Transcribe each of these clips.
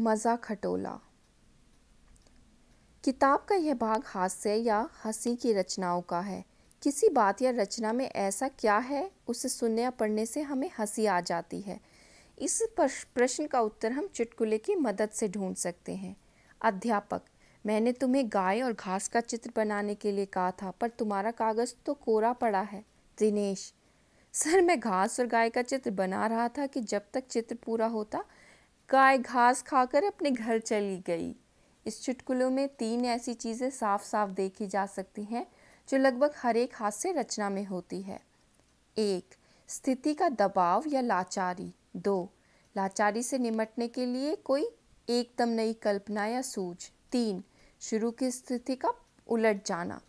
मज़ा खटोला किताब का यह भाग हास्य या हंसी की रचनाओं का है किसी बात या रचना में ऐसा क्या है उसे सुनने या पढ़ने से हमें हंसी आ जाती है इस प्रश्न का उत्तर हम चुटकुले की मदद से ढूंढ सकते हैं अध्यापक मैंने तुम्हें गाय और घास का चित्र बनाने के लिए कहा था पर तुम्हारा कागज़ तो कोरा पड़ा है दिनेश सर मैं घास और गाय का चित्र बना रहा था कि जब तक चित्र पूरा होता गाय घास खाकर अपने घर चली गई इस चुटकुलों में तीन ऐसी चीज़ें साफ साफ देखी जा सकती हैं जो लगभग हर एक हास्य रचना में होती है एक स्थिति का दबाव या लाचारी दो लाचारी से निमटने के लिए कोई एकदम नई कल्पना या सूझ तीन शुरू की स्थिति का उलट जाना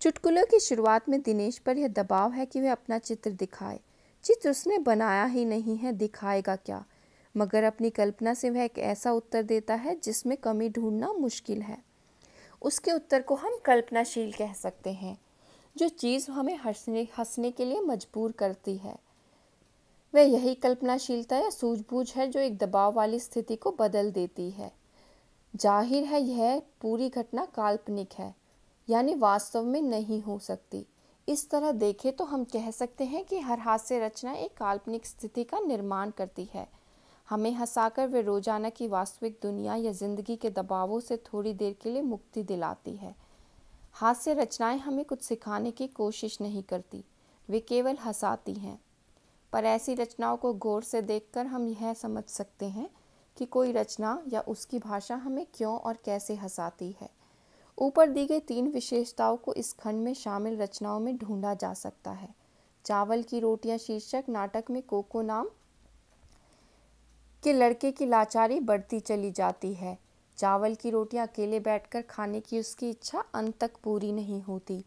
चुटकुलों की शुरुआत में दिनेश पर यह दबाव है कि वह अपना चित्र दिखाए चित्र उसने बनाया ही नहीं है दिखाएगा क्या मगर अपनी कल्पना से वह एक ऐसा उत्तर देता है जिसमें कमी ढूंढना मुश्किल है उसके उत्तर को हम कल्पनाशील कह सकते हैं जो चीज़ हमें हंसने हंसने के लिए मजबूर करती है वह यही कल्पनाशीलता या सूझबूझ है जो एक दबाव वाली स्थिति को बदल देती है जाहिर है यह पूरी घटना काल्पनिक है यानी वास्तव में नहीं हो सकती इस तरह देखें तो हम कह सकते हैं कि हर हास्य रचना एक काल्पनिक स्थिति का निर्माण करती है हमें हंसाकर वे रोजाना की वास्तविक दुनिया या जिंदगी के दबावों से थोड़ी देर के लिए मुक्ति दिलाती है हास्य रचनाएं हमें कुछ सिखाने की कोशिश नहीं करती वे केवल हंसाती हैं पर ऐसी रचनाओं को गौर से देखकर हम यह समझ सकते हैं कि कोई रचना या उसकी भाषा हमें क्यों और कैसे हंसाती है ऊपर दी गई तीन विशेषताओं को इस खंड में शामिल रचनाओं में ढूंढा जा सकता है चावल की रोटियां शीर्षक नाटक में कोको नाम कि लड़के की लाचारी बढ़ती चली जाती है चावल की रोटियां अकेले बैठकर खाने की उसकी इच्छा अंत तक पूरी नहीं होती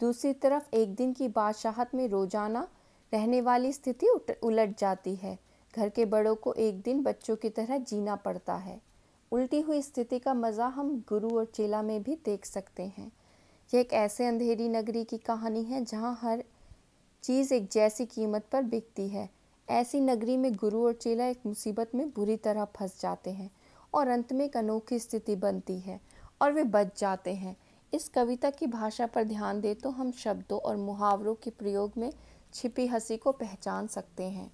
दूसरी तरफ एक दिन की बादशाहत में रोजाना रहने वाली स्थिति उलट जाती है घर के बड़ों को एक दिन बच्चों की तरह जीना पड़ता है उल्टी हुई स्थिति का मज़ा हम गुरु और चेला में भी देख सकते हैं यह एक ऐसे अंधेरी नगरी की कहानी है जहाँ हर चीज़ एक जैसी कीमत पर बिकती है ऐसी नगरी में गुरु और चेला एक मुसीबत में बुरी तरह फंस जाते हैं और अंत में एक अनोखी स्थिति बनती है और वे बच जाते हैं इस कविता की भाषा पर ध्यान दें तो हम शब्दों और मुहावरों के प्रयोग में छिपी हंसी को पहचान सकते हैं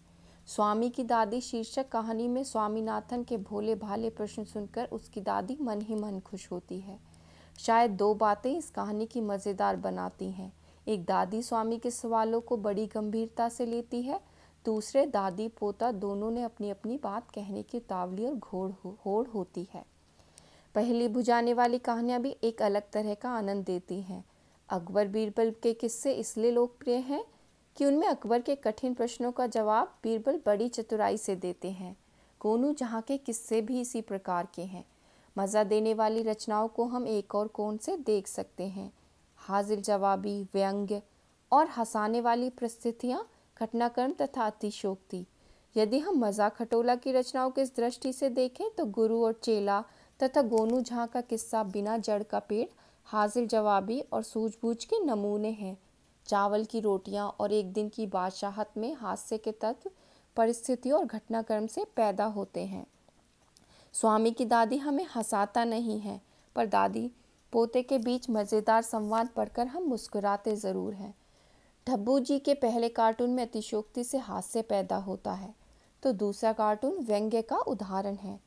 स्वामी की दादी शीर्षक कहानी में स्वामीनाथन के भोले भाले प्रश्न सुनकर उसकी दादी मन ही मन खुश होती है शायद दो बातें इस कहानी की मज़ेदार बनाती हैं एक दादी स्वामी के सवालों को बड़ी गंभीरता से लेती है दूसरे दादी पोता दोनों ने अपनी अपनी बात कहने की उतावली और घोड़ होड़ होती है पहली बुझाने वाली कहानियाँ भी एक अलग तरह का आनंद देती हैं अकबर बीरबल के किस्से इसलिए लोकप्रिय हैं कि उनमें अकबर के कठिन प्रश्नों का जवाब बीरबल बड़ी चतुराई से देते हैं कोनू जहाँ के किस्से भी इसी प्रकार के हैं मज़ा देने वाली रचनाओं को हम एक और कोण से देख सकते हैं हाजिर जवाबी व्यंग्य और हंसाने वाली परिस्थितियाँ घटनाक्रम तथा अतिशोक्ति यदि हम मजाक खटोला की रचनाओं की इस दृष्टि से देखें तो गुरु और चेला तथा गोनू झा का किस्सा बिना जड़ का पेड़ हाजिल जवाबी और सूझबूझ के नमूने हैं चावल की रोटियां और एक दिन की बादशाहत में हास्य के तत्व परिस्थितियों और घटनाक्रम से पैदा होते हैं स्वामी की दादी हमें हंसाता नहीं है पर दादी पोते के बीच मज़ेदार संवाद पढ़कर हम मुस्कुराते ज़रूर हैं ढब्बू जी के पहले कार्टून में अतिशोक्ति से हास्य पैदा होता है तो दूसरा कार्टून व्यंग्य का उदाहरण है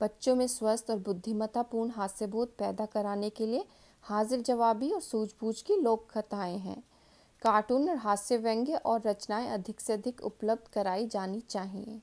बच्चों में स्वस्थ और बुद्धिमत्तापूर्ण हास्यबोध पैदा कराने के लिए हाजिर जवाबी और सूझबूझ की लोक कथाएँ हैं कार्टून और हास्य व्यंग्य और रचनाएं अधिक से अधिक उपलब्ध कराई जानी चाहिए